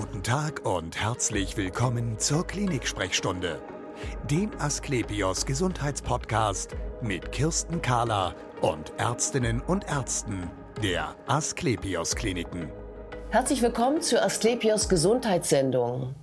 Guten Tag und herzlich willkommen zur Klinik-Sprechstunde, dem Asklepios Gesundheitspodcast mit Kirsten Kahler und Ärztinnen und Ärzten der Asklepios Kliniken. Herzlich willkommen zur Asklepios Gesundheitssendung.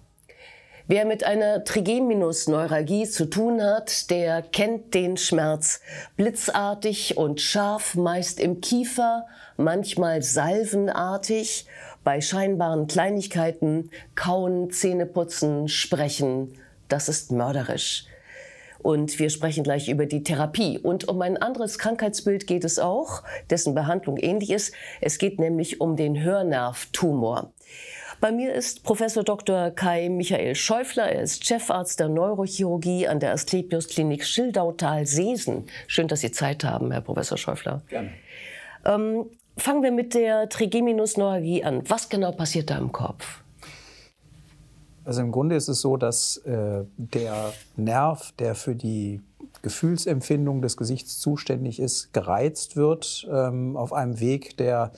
Wer mit einer Trigeminusneuralgie zu tun hat, der kennt den Schmerz. Blitzartig und scharf, meist im Kiefer, manchmal salvenartig, bei scheinbaren Kleinigkeiten, kauen, Zähneputzen, sprechen. Das ist mörderisch. Und wir sprechen gleich über die Therapie. Und um ein anderes Krankheitsbild geht es auch, dessen Behandlung ähnlich ist. Es geht nämlich um den Hörnervtumor. Bei mir ist Professor Dr. Kai Michael Schäufler. Er ist Chefarzt der Neurochirurgie an der Asklepios Klinik Schildautal-Seesen. Schön, dass Sie Zeit haben, Herr Professor Schäufler. Gerne. Ähm, fangen wir mit der Trigeminus-Neuralgie an. Was genau passiert da im Kopf? Also im Grunde ist es so, dass äh, der Nerv, der für die Gefühlsempfindung des Gesichts zuständig ist, gereizt wird ähm, auf einem Weg, der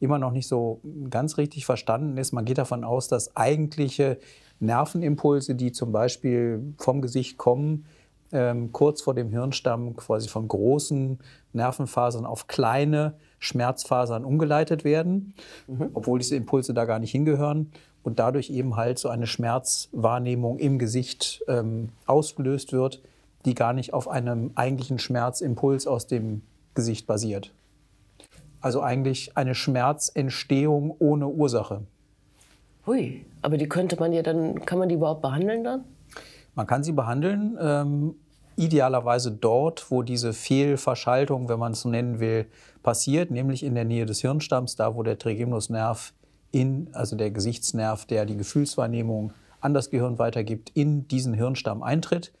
immer noch nicht so ganz richtig verstanden ist. Man geht davon aus, dass eigentliche Nervenimpulse, die zum Beispiel vom Gesicht kommen, ähm, kurz vor dem Hirnstamm quasi von großen Nervenfasern auf kleine Schmerzfasern umgeleitet werden, mhm. obwohl diese Impulse da gar nicht hingehören und dadurch eben halt so eine Schmerzwahrnehmung im Gesicht ähm, ausgelöst wird, die gar nicht auf einem eigentlichen Schmerzimpuls aus dem Gesicht basiert. Also eigentlich eine Schmerzentstehung ohne Ursache. Hui, aber die könnte man ja dann, kann man die überhaupt behandeln dann? Man kann sie behandeln, ähm, idealerweise dort, wo diese Fehlverschaltung, wenn man es so nennen will, passiert, nämlich in der Nähe des Hirnstamms, da wo der Trigemnusnerv in, also der Gesichtsnerv, der die Gefühlswahrnehmung an das Gehirn weitergibt, in diesen Hirnstamm eintritt.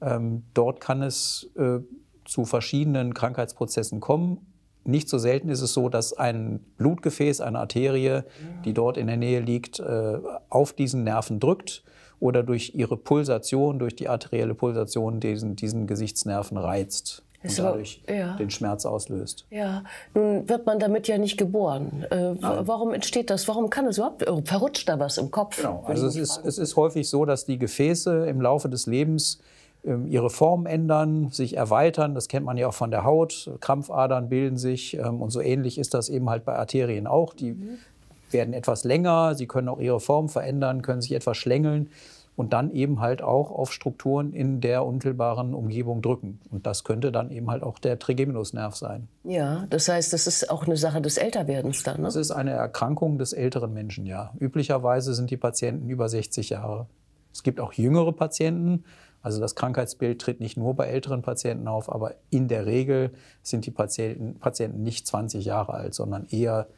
Ähm, dort kann es äh, zu verschiedenen Krankheitsprozessen kommen nicht so selten ist es so, dass ein Blutgefäß, eine Arterie, die dort in der Nähe liegt, äh, auf diesen Nerven drückt oder durch ihre Pulsation, durch die arterielle Pulsation diesen, diesen Gesichtsnerven reizt und so, dadurch ja. den Schmerz auslöst. Ja, nun wird man damit ja nicht geboren. Äh, warum entsteht das? Warum kann es überhaupt? Äh, verrutscht da was im Kopf? Genau, also es ist, es ist häufig so, dass die Gefäße im Laufe des Lebens ähm, ihre Form ändern, sich erweitern. Das kennt man ja auch von der Haut. Krampfadern bilden sich ähm, und so ähnlich ist das eben halt bei Arterien auch. Die mhm. werden etwas länger, sie können auch ihre Form verändern, können sich etwas schlängeln und dann eben halt auch auf Strukturen in der unmittelbaren Umgebung drücken. Und das könnte dann eben halt auch der Trigeminusnerv sein. Ja, das heißt, das ist auch eine Sache des Älterwerdens dann. Ne? Das ist eine Erkrankung des älteren Menschen, ja. Üblicherweise sind die Patienten über 60 Jahre. Es gibt auch jüngere Patienten, also das Krankheitsbild tritt nicht nur bei älteren Patienten auf, aber in der Regel sind die Patienten, Patienten nicht 20 Jahre alt, sondern eher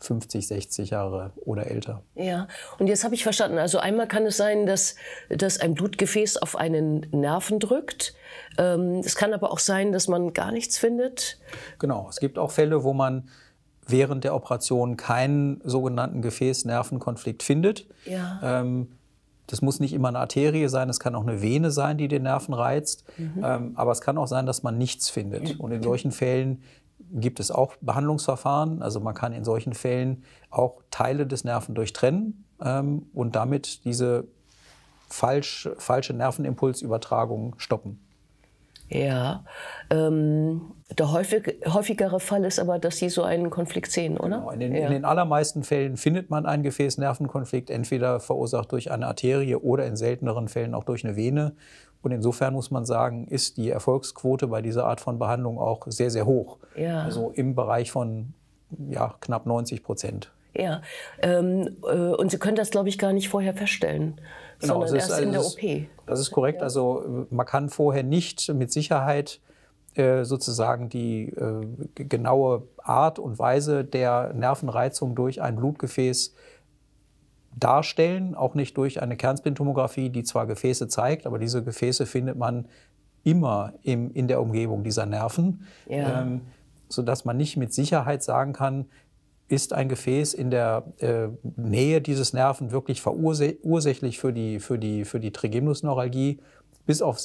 50, 60 Jahre oder älter. Ja, und jetzt habe ich verstanden. Also einmal kann es sein, dass, dass ein Blutgefäß auf einen Nerven drückt. Ähm, es kann aber auch sein, dass man gar nichts findet. Genau, es gibt auch Fälle, wo man während der Operation keinen sogenannten gefäß nervenkonflikt findet. Ja. Ähm, das muss nicht immer eine Arterie sein, es kann auch eine Vene sein, die den Nerven reizt. Mhm. Ähm, aber es kann auch sein, dass man nichts findet. Und in solchen Fällen gibt es auch Behandlungsverfahren. Also man kann in solchen Fällen auch Teile des Nerven durchtrennen ähm, und damit diese falsch, falsche Nervenimpulsübertragung stoppen. Ja. Ähm, der häufig, häufigere Fall ist aber, dass Sie so einen Konflikt sehen, oder? Genau. In, den, ja. in den allermeisten Fällen findet man einen Gefäßnervenkonflikt, entweder verursacht durch eine Arterie oder in selteneren Fällen auch durch eine Vene. Und insofern muss man sagen, ist die Erfolgsquote bei dieser Art von Behandlung auch sehr, sehr hoch. Ja. Also im Bereich von ja, knapp 90 Prozent. Ja. Ähm, äh, und sie können das, glaube ich, gar nicht vorher feststellen. Genau, sondern also ist, erst in der OP. Also das ist korrekt. Ja. Also äh, man kann vorher nicht mit Sicherheit äh, sozusagen die äh, genaue Art und Weise der Nervenreizung durch ein Blutgefäß darstellen, auch nicht durch eine Kernspintomographie, die zwar Gefäße zeigt, aber diese Gefäße findet man immer im, in der Umgebung dieser Nerven, ja. ähm, sodass man nicht mit Sicherheit sagen kann, ist ein Gefäß in der äh, Nähe dieses Nerven wirklich verursächlich für die, für die, für die Trigeminusneuralgie, bis auf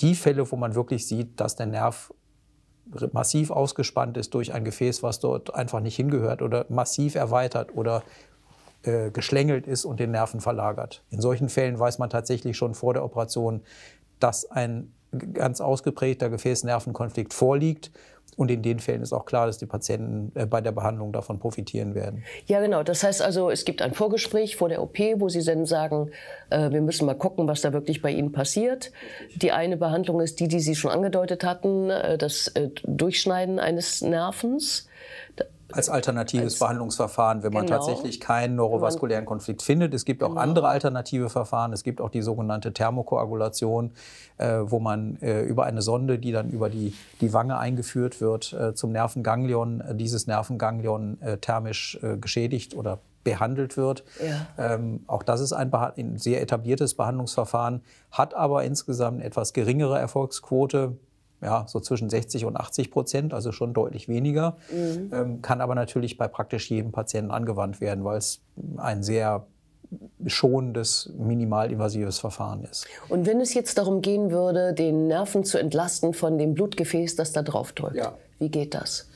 die Fälle, wo man wirklich sieht, dass der Nerv massiv ausgespannt ist durch ein Gefäß, was dort einfach nicht hingehört oder massiv erweitert oder äh, geschlängelt ist und den Nerven verlagert. In solchen Fällen weiß man tatsächlich schon vor der Operation, dass ein ganz ausgeprägter Gefäßnervenkonflikt vorliegt und in den Fällen ist auch klar, dass die Patienten äh, bei der Behandlung davon profitieren werden. Ja, genau. Das heißt also, es gibt ein Vorgespräch vor der OP, wo Sie dann sagen, äh, wir müssen mal gucken, was da wirklich bei Ihnen passiert. Die eine Behandlung ist die, die Sie schon angedeutet hatten, äh, das äh, Durchschneiden eines Nervens als alternatives als, Behandlungsverfahren, wenn man genau. tatsächlich keinen neurovaskulären Konflikt findet. Es gibt auch genau. andere alternative Verfahren. Es gibt auch die sogenannte Thermokoagulation, äh, wo man äh, über eine Sonde, die dann über die, die Wange eingeführt wird, äh, zum Nervenganglion, äh, dieses Nervenganglion äh, thermisch äh, geschädigt oder behandelt wird. Ja. Ähm, auch das ist ein, ein sehr etabliertes Behandlungsverfahren, hat aber insgesamt etwas geringere Erfolgsquote ja, so zwischen 60 und 80 Prozent, also schon deutlich weniger, mhm. ähm, kann aber natürlich bei praktisch jedem Patienten angewandt werden, weil es ein sehr schonendes, minimalinvasives Verfahren ist. Und wenn es jetzt darum gehen würde, den Nerven zu entlasten von dem Blutgefäß, das da drauf drückt, ja. wie geht das?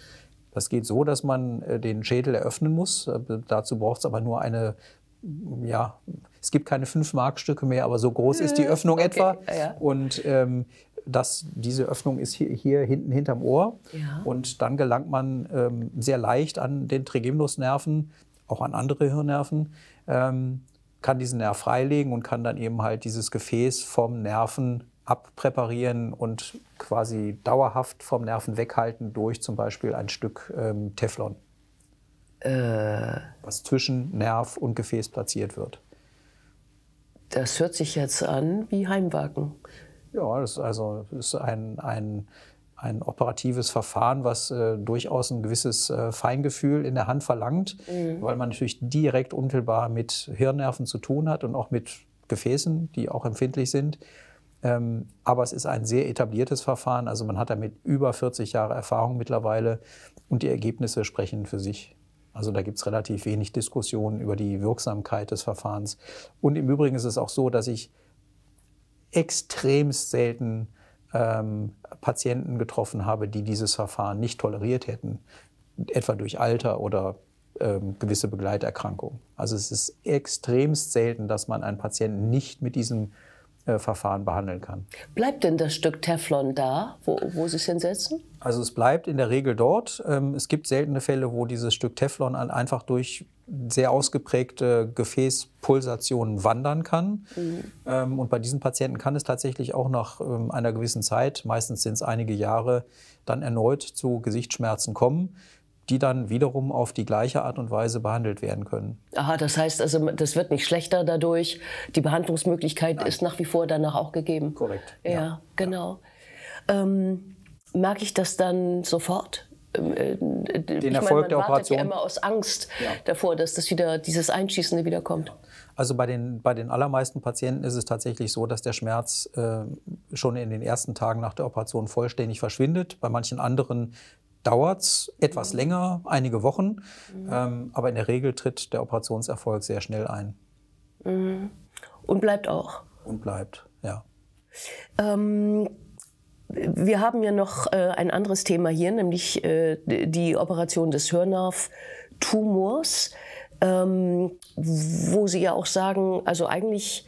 Das geht so, dass man äh, den Schädel eröffnen muss. Äh, dazu braucht es aber nur eine, ja, es gibt keine 5 Mark Stücke mehr, aber so groß ist die äh, Öffnung okay. etwa. Ja. Und ähm, dass diese Öffnung ist hier, hier hinten hinterm Ohr. Ja. Und dann gelangt man ähm, sehr leicht an den Trigeminusnerven, auch an andere Hirnnerven, ähm, kann diesen Nerv freilegen und kann dann eben halt dieses Gefäß vom Nerven abpräparieren und quasi dauerhaft vom Nerven weghalten durch zum Beispiel ein Stück ähm, Teflon, äh, was zwischen Nerv und Gefäß platziert wird. Das hört sich jetzt an wie Heimwagen. Ja, das ist also ist ein, ein, ein operatives Verfahren, was äh, durchaus ein gewisses äh, Feingefühl in der Hand verlangt, mhm. weil man natürlich direkt unmittelbar mit Hirnnerven zu tun hat und auch mit Gefäßen, die auch empfindlich sind. Ähm, aber es ist ein sehr etabliertes Verfahren, also man hat damit über 40 Jahre Erfahrung mittlerweile und die Ergebnisse sprechen für sich. Also da gibt es relativ wenig Diskussionen über die Wirksamkeit des Verfahrens. Und im Übrigen ist es auch so, dass ich extremst selten ähm, Patienten getroffen habe, die dieses Verfahren nicht toleriert hätten, etwa durch Alter oder ähm, gewisse Begleiterkrankungen. Also es ist extremst selten, dass man einen Patienten nicht mit diesem äh, Verfahren behandeln kann. Bleibt denn das Stück Teflon da, wo, wo Sie es hinsetzen? Also es bleibt in der Regel dort. Ähm, es gibt seltene Fälle, wo dieses Stück Teflon einfach durch sehr ausgeprägte Gefäßpulsationen wandern kann. Mhm. Ähm, und bei diesen Patienten kann es tatsächlich auch nach ähm, einer gewissen Zeit, meistens sind es einige Jahre, dann erneut zu Gesichtsschmerzen kommen die dann wiederum auf die gleiche Art und Weise behandelt werden können. Aha, das heißt also, das wird nicht schlechter dadurch. Die Behandlungsmöglichkeit Nein. ist nach wie vor danach auch gegeben. Korrekt. Ja, ja. genau. Ja. Ähm, merke ich das dann sofort? Äh, äh, den ich Erfolg meine, der Operation. Ja immer aus Angst ja. davor, dass das wieder dieses Einschießende wiederkommt. Also bei den, bei den allermeisten Patienten ist es tatsächlich so, dass der Schmerz äh, schon in den ersten Tagen nach der Operation vollständig verschwindet. Bei manchen anderen dauert es etwas mhm. länger, einige Wochen. Mhm. Ähm, aber in der Regel tritt der Operationserfolg sehr schnell ein. Mhm. Und bleibt auch. Und bleibt, ja. Ähm wir haben ja noch äh, ein anderes Thema hier, nämlich äh, die Operation des Hörnerv-Tumors ähm, wo Sie ja auch sagen, also eigentlich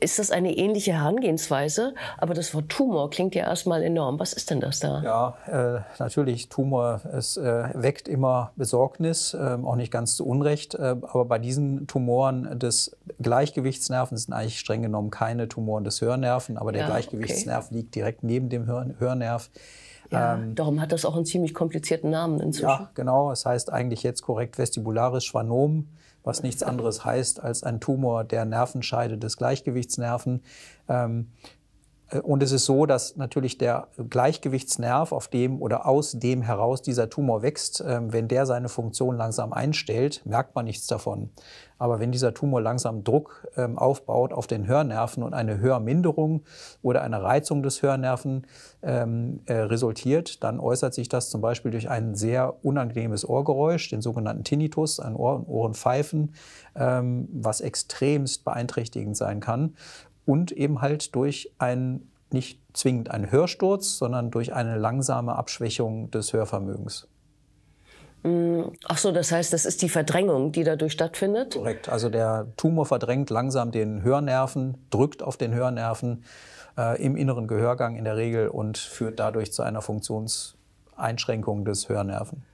ist das eine ähnliche Herangehensweise, aber das Wort Tumor klingt ja erstmal enorm. Was ist denn das da? Ja, äh, natürlich, Tumor, es äh, weckt immer Besorgnis, äh, auch nicht ganz zu Unrecht, äh, aber bei diesen Tumoren des Gleichgewichtsnervens sind eigentlich streng genommen keine Tumoren des Hörnerven, aber der ja, Gleichgewichtsnerv okay. liegt direkt neben dem Hör Hörnerv. Ja, ähm, darum hat das auch einen ziemlich komplizierten Namen inzwischen. Ja, genau. Es heißt eigentlich jetzt korrekt vestibulares Schwannom, was nichts anderes heißt als ein Tumor der Nervenscheide des Gleichgewichtsnerven. Ähm, äh, und es ist so, dass natürlich der Gleichgewichtsnerv, auf dem oder aus dem heraus dieser Tumor wächst, ähm, wenn der seine Funktion langsam einstellt, merkt man nichts davon. Aber wenn dieser Tumor langsam Druck ähm, aufbaut auf den Hörnerven und eine Hörminderung oder eine Reizung des Hörnerven ähm, äh, resultiert, dann äußert sich das zum Beispiel durch ein sehr unangenehmes Ohrgeräusch, den sogenannten Tinnitus, ein Ohr- und Ohrenpfeifen, was extremst beeinträchtigend sein kann und eben halt durch einen nicht zwingend einen Hörsturz, sondern durch eine langsame Abschwächung des Hörvermögens. Hm, ach so, das heißt, das ist die Verdrängung, die dadurch stattfindet? Korrekt. Also der Tumor verdrängt langsam den Hörnerven, drückt auf den Hörnerven äh, im inneren Gehörgang in der Regel und führt dadurch zu einer Funktionseinschränkung des Hörnerven.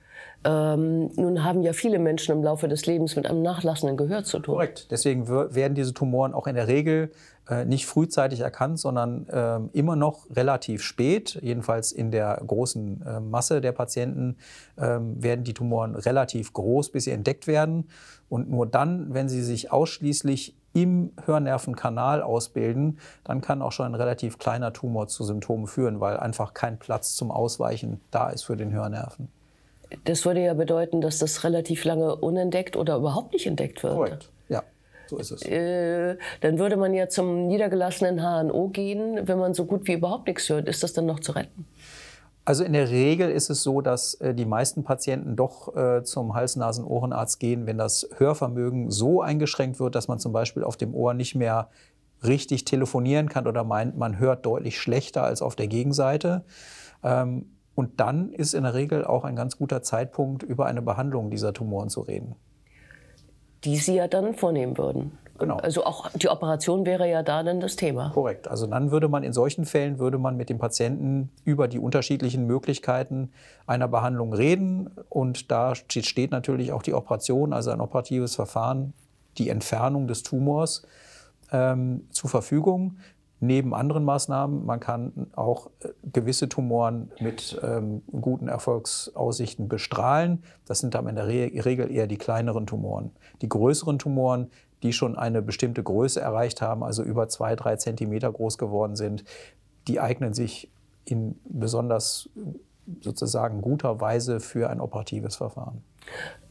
Ähm, nun haben ja viele Menschen im Laufe des Lebens mit einem nachlassenden Gehör zu tun. Korrekt. Deswegen werden diese Tumoren auch in der Regel äh, nicht frühzeitig erkannt, sondern äh, immer noch relativ spät. Jedenfalls in der großen äh, Masse der Patienten ähm, werden die Tumoren relativ groß, bis sie entdeckt werden. Und nur dann, wenn sie sich ausschließlich im Hörnervenkanal ausbilden, dann kann auch schon ein relativ kleiner Tumor zu Symptomen führen, weil einfach kein Platz zum Ausweichen da ist für den Hörnerven. Das würde ja bedeuten, dass das relativ lange unentdeckt oder überhaupt nicht entdeckt wird. Korrekt, ja. So ist es. Äh, dann würde man ja zum niedergelassenen HNO gehen, wenn man so gut wie überhaupt nichts hört. Ist das dann noch zu retten? Also in der Regel ist es so, dass äh, die meisten Patienten doch äh, zum Hals-Nasen-Ohrenarzt gehen, wenn das Hörvermögen so eingeschränkt wird, dass man zum Beispiel auf dem Ohr nicht mehr richtig telefonieren kann oder meint, man hört deutlich schlechter als auf der Gegenseite. Ähm, und dann ist in der Regel auch ein ganz guter Zeitpunkt, über eine Behandlung dieser Tumoren zu reden. Die Sie ja dann vornehmen würden. Genau. Also auch die Operation wäre ja da dann das Thema. Korrekt. Also dann würde man in solchen Fällen würde man mit dem Patienten über die unterschiedlichen Möglichkeiten einer Behandlung reden und da steht natürlich auch die Operation, also ein operatives Verfahren, die Entfernung des Tumors ähm, zur Verfügung neben anderen Maßnahmen. Man kann auch äh, gewisse Tumoren mit ähm, guten Erfolgsaussichten bestrahlen. Das sind dann in der Re Regel eher die kleineren Tumoren. Die größeren Tumoren, die schon eine bestimmte Größe erreicht haben, also über zwei, drei Zentimeter groß geworden sind, die eignen sich in besonders sozusagen guter Weise für ein operatives Verfahren.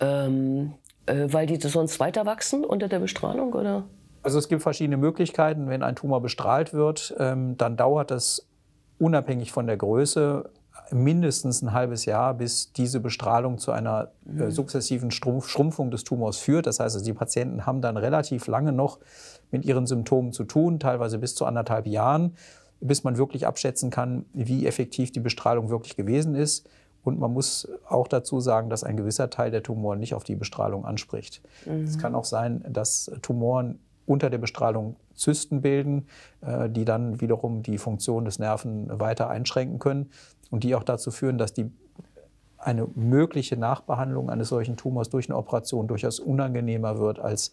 Ähm, äh, weil die sonst weiter wachsen unter der Bestrahlung, oder? Also es gibt verschiedene Möglichkeiten. Wenn ein Tumor bestrahlt wird, ähm, dann dauert das unabhängig von der Größe mindestens ein halbes Jahr, bis diese Bestrahlung zu einer äh, mhm. sukzessiven Schrumpfung des Tumors führt. Das heißt, also die Patienten haben dann relativ lange noch mit ihren Symptomen zu tun, teilweise bis zu anderthalb Jahren, bis man wirklich abschätzen kann, wie effektiv die Bestrahlung wirklich gewesen ist. Und man muss auch dazu sagen, dass ein gewisser Teil der Tumoren nicht auf die Bestrahlung anspricht. Mhm. Es kann auch sein, dass Tumoren unter der Bestrahlung Zysten bilden, äh, die dann wiederum die Funktion des Nerven weiter einschränken können und die auch dazu führen, dass die eine mögliche Nachbehandlung eines solchen Tumors durch eine Operation durchaus unangenehmer wird als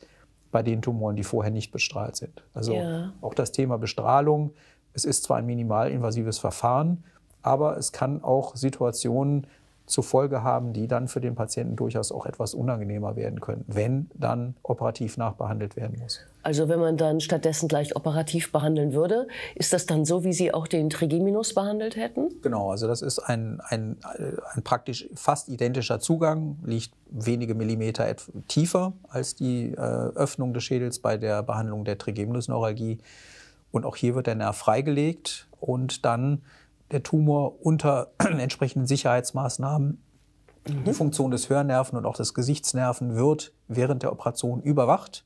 bei den Tumoren, die vorher nicht bestrahlt sind. Also ja. auch das Thema Bestrahlung, es ist zwar ein minimalinvasives Verfahren, aber es kann auch Situationen zur Folge haben, die dann für den Patienten durchaus auch etwas unangenehmer werden können, wenn dann operativ nachbehandelt werden muss. Also wenn man dann stattdessen gleich operativ behandeln würde, ist das dann so, wie Sie auch den Trigeminus behandelt hätten? Genau, also das ist ein, ein, ein praktisch fast identischer Zugang, liegt wenige Millimeter tiefer als die äh, Öffnung des Schädels bei der Behandlung der Trigeminusneuralgie. Und auch hier wird der Nerv freigelegt und dann der Tumor unter entsprechenden Sicherheitsmaßnahmen mhm. die Funktion des Hörnerven und auch des Gesichtsnerven wird während der Operation überwacht.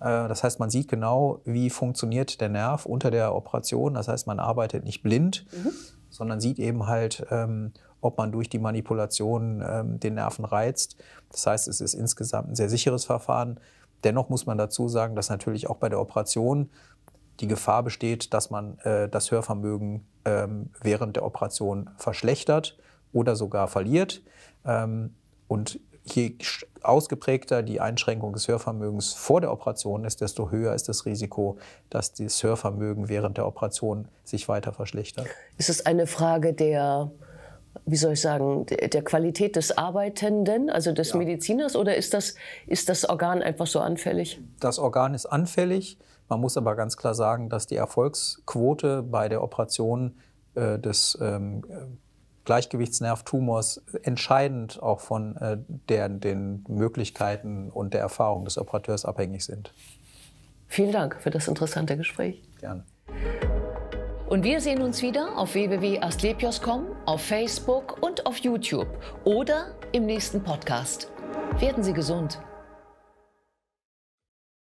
Äh, das heißt, man sieht genau, wie funktioniert der Nerv unter der Operation. Das heißt, man arbeitet nicht blind, mhm. sondern sieht eben halt, ähm, ob man durch die Manipulation ähm, den Nerven reizt. Das heißt, es ist insgesamt ein sehr sicheres Verfahren. Dennoch muss man dazu sagen, dass natürlich auch bei der Operation die Gefahr besteht, dass man äh, das Hörvermögen ähm, während der Operation verschlechtert oder sogar verliert. Ähm, und je ausgeprägter die Einschränkung des Hörvermögens vor der Operation ist, desto höher ist das Risiko, dass das Hörvermögen während der Operation sich weiter verschlechtert. Ist es eine Frage der wie soll ich sagen, der Qualität des Arbeitenden, also des ja. Mediziners, oder ist das, ist das Organ einfach so anfällig? Das Organ ist anfällig. Man muss aber ganz klar sagen, dass die Erfolgsquote bei der Operation äh, des ähm, Gleichgewichtsnervtumors entscheidend auch von äh, der, den Möglichkeiten und der Erfahrung des Operateurs abhängig sind. Vielen Dank für das interessante Gespräch. Gerne. Und wir sehen uns wieder auf www.astlepios.com, auf Facebook und auf YouTube oder im nächsten Podcast. Werden Sie gesund.